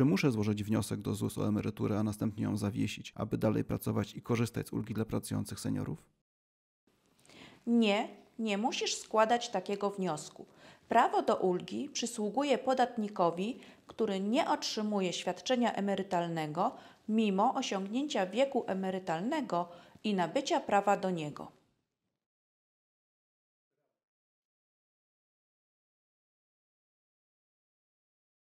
czy muszę złożyć wniosek do ZUS o emeryturę, a następnie ją zawiesić, aby dalej pracować i korzystać z ulgi dla pracujących seniorów? Nie, nie musisz składać takiego wniosku. Prawo do ulgi przysługuje podatnikowi, który nie otrzymuje świadczenia emerytalnego mimo osiągnięcia wieku emerytalnego i nabycia prawa do niego.